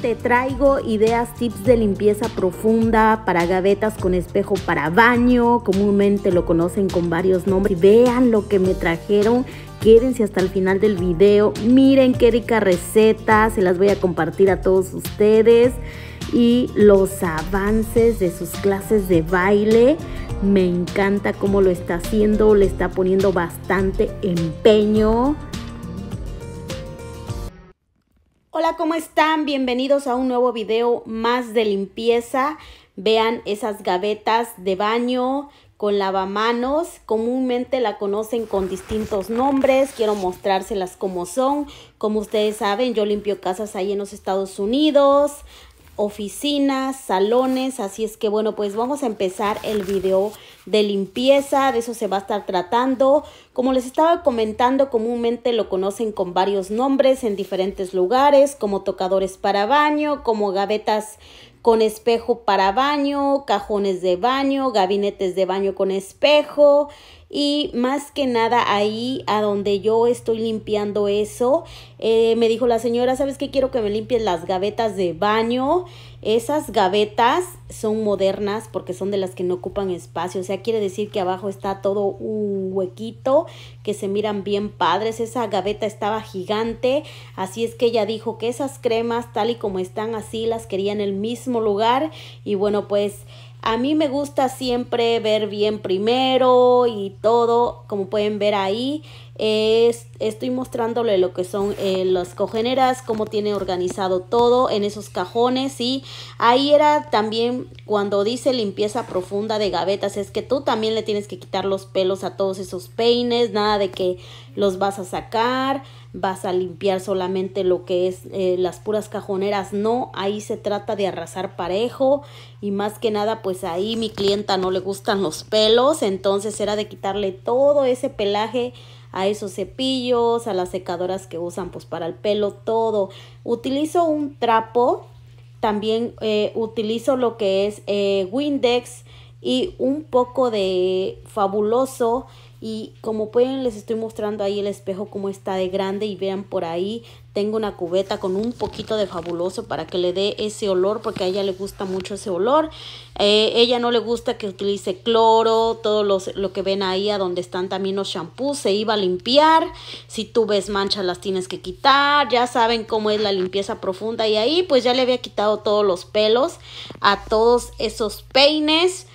te traigo ideas, tips de limpieza profunda para gavetas con espejo para baño. Comúnmente lo conocen con varios nombres. Vean lo que me trajeron. Quédense hasta el final del video. Miren qué rica receta. Se las voy a compartir a todos ustedes. Y los avances de sus clases de baile. Me encanta cómo lo está haciendo. Le está poniendo bastante empeño. Hola, ¿cómo están? Bienvenidos a un nuevo video más de limpieza. Vean esas gavetas de baño con lavamanos. Comúnmente la conocen con distintos nombres. Quiero mostrárselas como son. Como ustedes saben, yo limpio casas ahí en los Estados Unidos oficinas, salones, así es que bueno, pues vamos a empezar el video de limpieza, de eso se va a estar tratando. Como les estaba comentando, comúnmente lo conocen con varios nombres en diferentes lugares, como tocadores para baño, como gavetas con espejo para baño, cajones de baño, gabinetes de baño con espejo, y más que nada ahí a donde yo estoy limpiando eso, eh, me dijo la señora, ¿sabes qué? Quiero que me limpien las gavetas de baño. Esas gavetas son modernas porque son de las que no ocupan espacio, o sea, quiere decir que abajo está todo un huequito, que se miran bien padres, esa gaveta estaba gigante, así es que ella dijo que esas cremas tal y como están así las quería en el mismo lugar y bueno, pues... A mí me gusta siempre ver bien primero y todo, como pueden ver ahí estoy mostrándole lo que son eh, las cojeneras, cómo tiene organizado todo en esos cajones y ahí era también cuando dice limpieza profunda de gavetas, es que tú también le tienes que quitar los pelos a todos esos peines, nada de que los vas a sacar, vas a limpiar solamente lo que es eh, las puras cajoneras, no, ahí se trata de arrasar parejo y más que nada pues ahí mi clienta no le gustan los pelos, entonces era de quitarle todo ese pelaje a esos cepillos, a las secadoras que usan pues para el pelo, todo. Utilizo un trapo, también eh, utilizo lo que es eh, Windex y un poco de fabuloso y como pueden, les estoy mostrando ahí el espejo como está de grande y vean por ahí, tengo una cubeta con un poquito de fabuloso para que le dé ese olor porque a ella le gusta mucho ese olor. Eh, ella no le gusta que utilice cloro, todo los, lo que ven ahí a donde están también los shampoos, se iba a limpiar. Si tú ves manchas las tienes que quitar, ya saben cómo es la limpieza profunda y ahí pues ya le había quitado todos los pelos a todos esos peines.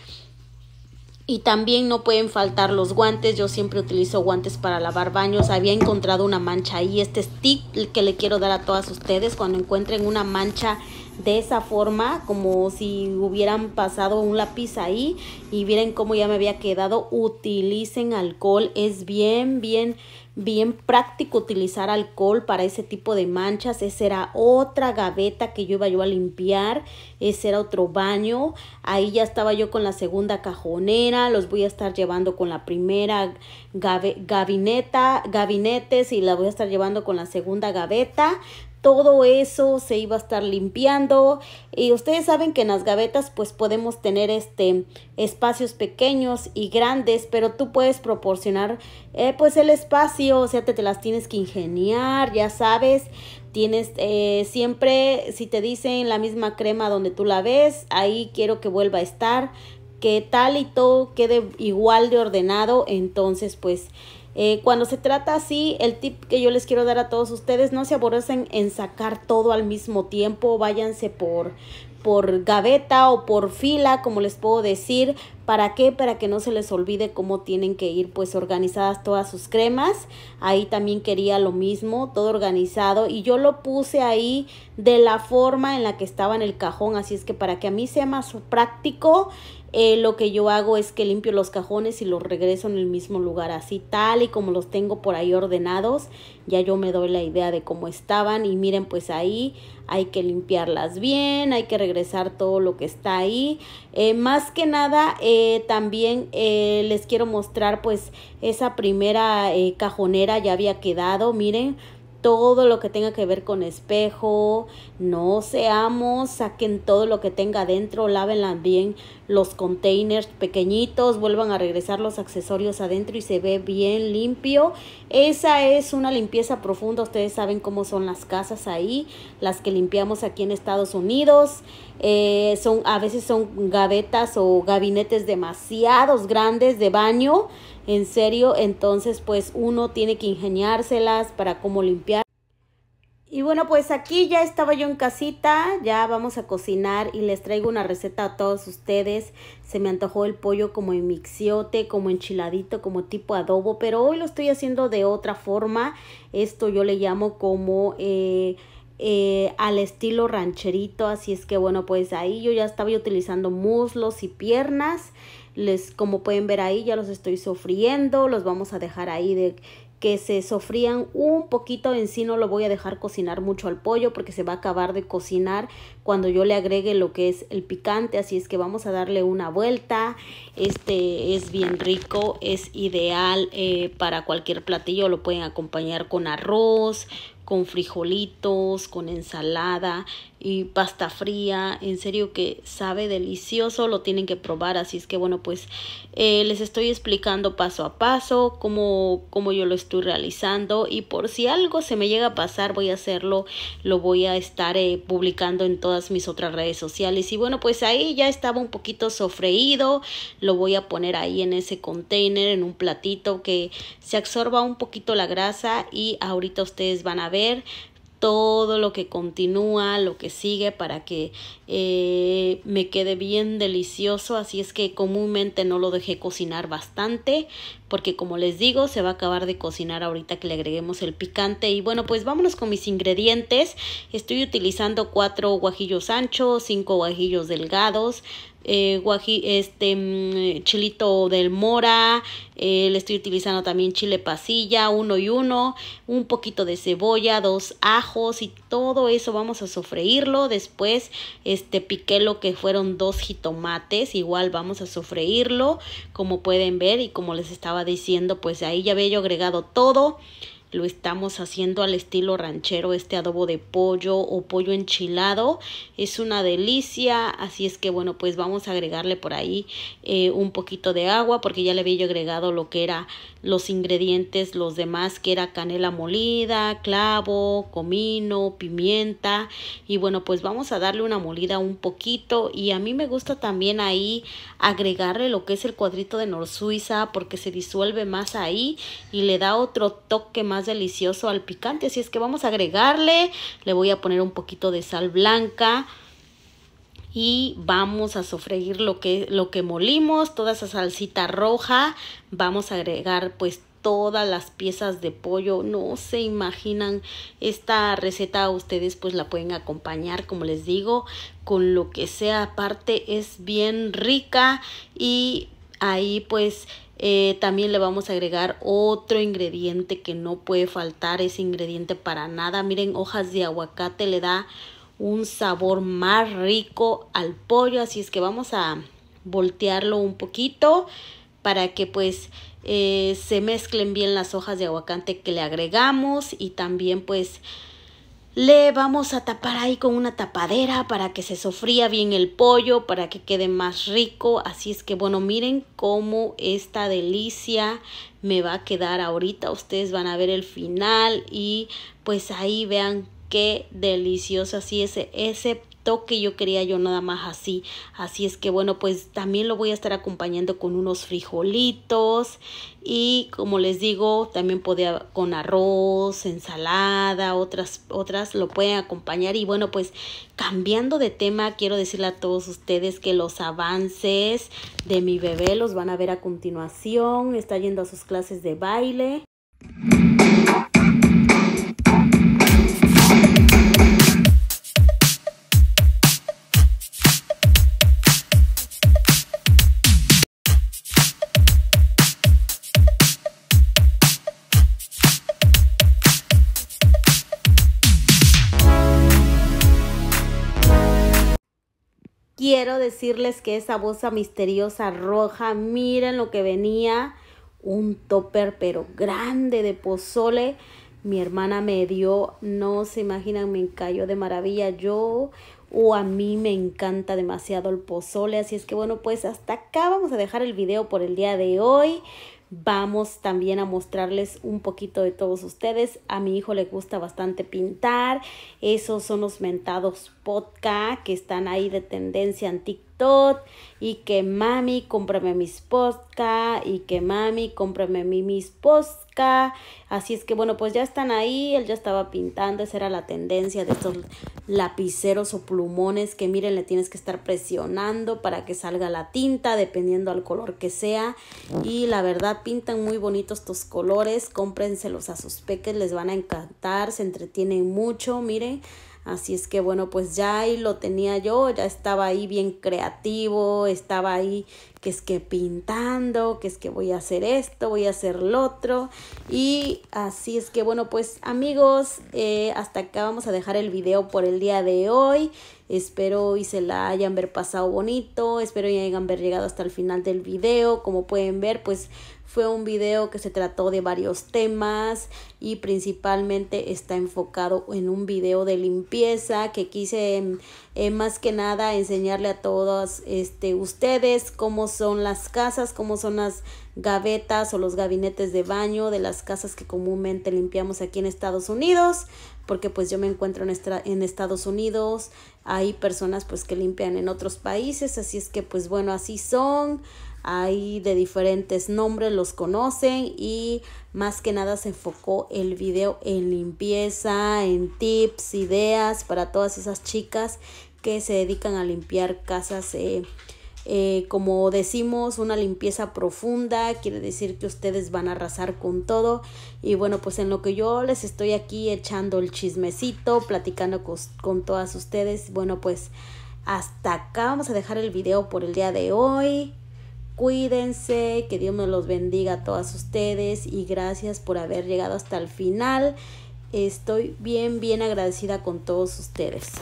Y también no pueden faltar los guantes. Yo siempre utilizo guantes para lavar baños. Había encontrado una mancha ahí. Este stick tip que le quiero dar a todas ustedes. Cuando encuentren una mancha de esa forma, como si hubieran pasado un lápiz ahí y miren cómo ya me había quedado. Utilicen alcohol, es bien, bien, bien práctico utilizar alcohol para ese tipo de manchas. Esa era otra gaveta que yo iba yo a limpiar, ese era otro baño. Ahí ya estaba yo con la segunda cajonera, los voy a estar llevando con la primera gabineta, gabinetes y la voy a estar llevando con la segunda gaveta todo eso se iba a estar limpiando y ustedes saben que en las gavetas pues podemos tener este espacios pequeños y grandes pero tú puedes proporcionar eh, pues el espacio o sea te, las tienes que ingeniar ya sabes tienes eh, siempre si te dicen la misma crema donde tú la ves ahí quiero que vuelva a estar que tal y todo quede igual de ordenado entonces pues eh, cuando se trata así, el tip que yo les quiero dar a todos ustedes, no se aborrecen en sacar todo al mismo tiempo, váyanse por, por gaveta o por fila, como les puedo decir, ¿Para qué? Para que no se les olvide cómo tienen que ir pues organizadas todas sus cremas. Ahí también quería lo mismo, todo organizado. Y yo lo puse ahí de la forma en la que estaba en el cajón. Así es que para que a mí sea más práctico, eh, lo que yo hago es que limpio los cajones y los regreso en el mismo lugar. Así tal y como los tengo por ahí ordenados, ya yo me doy la idea de cómo estaban. Y miren pues ahí hay que limpiarlas bien, hay que regresar todo lo que está ahí. Eh, más que nada... Eh, eh, también eh, les quiero mostrar pues esa primera eh, cajonera ya había quedado, miren, todo lo que tenga que ver con espejo, no seamos, saquen todo lo que tenga adentro, lávenla bien los containers pequeñitos, vuelvan a regresar los accesorios adentro y se ve bien limpio. Esa es una limpieza profunda, ustedes saben cómo son las casas ahí, las que limpiamos aquí en Estados Unidos. Eh, son, a veces son gavetas o gabinetes demasiados grandes de baño en serio, entonces pues uno tiene que ingeniárselas para cómo limpiar. Y bueno, pues aquí ya estaba yo en casita, ya vamos a cocinar y les traigo una receta a todos ustedes. Se me antojó el pollo como en mixiote, como enchiladito, como tipo adobo, pero hoy lo estoy haciendo de otra forma. Esto yo le llamo como... Eh, eh, al estilo rancherito así es que bueno pues ahí yo ya estaba utilizando muslos y piernas como pueden ver ahí ya los estoy sofriendo los vamos a dejar ahí de que se sofrían un poquito en sí no lo voy a dejar cocinar mucho al pollo porque se va a acabar de cocinar cuando yo le agregue lo que es el picante así es que vamos a darle una vuelta este es bien rico es ideal eh, para cualquier platillo lo pueden acompañar con arroz con frijolitos, con ensalada y pasta fría, en serio que sabe delicioso, lo tienen que probar, así es que bueno, pues eh, les estoy explicando paso a paso cómo, cómo yo lo estoy realizando y por si algo se me llega a pasar voy a hacerlo, lo voy a estar eh, publicando en todas mis otras redes sociales y bueno, pues ahí ya estaba un poquito sofreído, lo voy a poner ahí en ese container, en un platito que se absorba un poquito la grasa y ahorita ustedes van a ver todo lo que continúa, lo que sigue para que eh, me quede bien delicioso. Así es que comúnmente no lo dejé cocinar bastante porque como les digo se va a acabar de cocinar ahorita que le agreguemos el picante. Y bueno pues vámonos con mis ingredientes. Estoy utilizando cuatro guajillos anchos, cinco guajillos delgados, eh, este mm, chilito del mora, eh, le estoy utilizando también chile pasilla, uno y uno, un poquito de cebolla, dos ajos y todo eso vamos a sofreírlo. Después este piqué lo que fueron dos jitomates, igual vamos a sofreírlo, como pueden ver y como les estaba diciendo, pues ahí ya había yo agregado todo lo estamos haciendo al estilo ranchero, este adobo de pollo o pollo enchilado. Es una delicia, así es que bueno, pues vamos a agregarle por ahí eh, un poquito de agua porque ya le había yo agregado lo que era los ingredientes, los demás que era canela molida, clavo, comino, pimienta y bueno, pues vamos a darle una molida un poquito y a mí me gusta también ahí agregarle lo que es el cuadrito de Nor Suiza porque se disuelve más ahí y le da otro toque más delicioso al picante. Así es que vamos a agregarle, le voy a poner un poquito de sal blanca y vamos a sofreír lo que, lo que molimos, toda esa salsita roja. Vamos a agregar pues todas las piezas de pollo. No se imaginan esta receta, ustedes pues la pueden acompañar, como les digo, con lo que sea. Aparte es bien rica y ahí pues eh, también le vamos a agregar otro ingrediente que no puede faltar ese ingrediente para nada. Miren, hojas de aguacate le da un sabor más rico al pollo. Así es que vamos a voltearlo un poquito para que pues eh, se mezclen bien las hojas de aguacate que le agregamos y también pues le vamos a tapar ahí con una tapadera para que se sofría bien el pollo, para que quede más rico. Así es que bueno, miren cómo esta delicia me va a quedar ahorita. Ustedes van a ver el final y pues ahí vean qué delicioso. Así es ese toque yo quería yo nada más así. Así es que bueno, pues también lo voy a estar acompañando con unos frijolitos y como les digo, también podía con arroz, ensalada, otras otras lo pueden acompañar y bueno, pues cambiando de tema, quiero decirle a todos ustedes que los avances de mi bebé los van a ver a continuación, está yendo a sus clases de baile. quiero decirles que esa bolsa misteriosa roja, miren lo que venía, un topper pero grande de pozole. Mi hermana me dio, no se imaginan, me cayó de maravilla. Yo o a mí me encanta demasiado el pozole, así es que bueno, pues hasta acá vamos a dejar el video por el día de hoy. Vamos también a mostrarles un poquito de todos ustedes. A mi hijo le gusta bastante pintar. Esos son los mentados podcast que están ahí de tendencia en TikTok y que mami, cómprame mis podcast y que mami, cómprame mis podcast. Así es que bueno, pues ya están ahí, él ya estaba pintando, esa era la tendencia de estos lapiceros o plumones que miren, le tienes que estar presionando para que salga la tinta dependiendo al color que sea. Y la verdad pintan muy bonitos estos colores, cómprenselos a sus peques, les van a encantar, se entretienen mucho, miren. Así es que bueno, pues ya ahí lo tenía yo, ya estaba ahí bien creativo, estaba ahí que es que pintando, que es que voy a hacer esto, voy a hacer lo otro. Y así es que bueno, pues amigos, eh, hasta acá vamos a dejar el video por el día de hoy. Espero y se la hayan ver pasado bonito, espero y hayan ver llegado hasta el final del video. Como pueden ver, pues fue un video que se trató de varios temas y principalmente está enfocado en un video de limpieza que quise eh, más que nada enseñarle a todos este, ustedes cómo son las casas, cómo son las gavetas o los gabinetes de baño de las casas que comúnmente limpiamos aquí en Estados Unidos porque pues yo me encuentro en, en Estados Unidos, hay personas pues que limpian en otros países, así es que pues bueno, así son, hay de diferentes nombres, los conocen y más que nada se enfocó el video en limpieza, en tips, ideas para todas esas chicas que se dedican a limpiar casas. Eh, eh, como decimos, una limpieza profunda, quiere decir que ustedes van a arrasar con todo. Y bueno, pues en lo que yo les estoy aquí echando el chismecito, platicando con todas ustedes, bueno, pues hasta acá vamos a dejar el video por el día de hoy. Cuídense, que Dios me los bendiga a todas ustedes y gracias por haber llegado hasta el final. Estoy bien, bien agradecida con todos ustedes.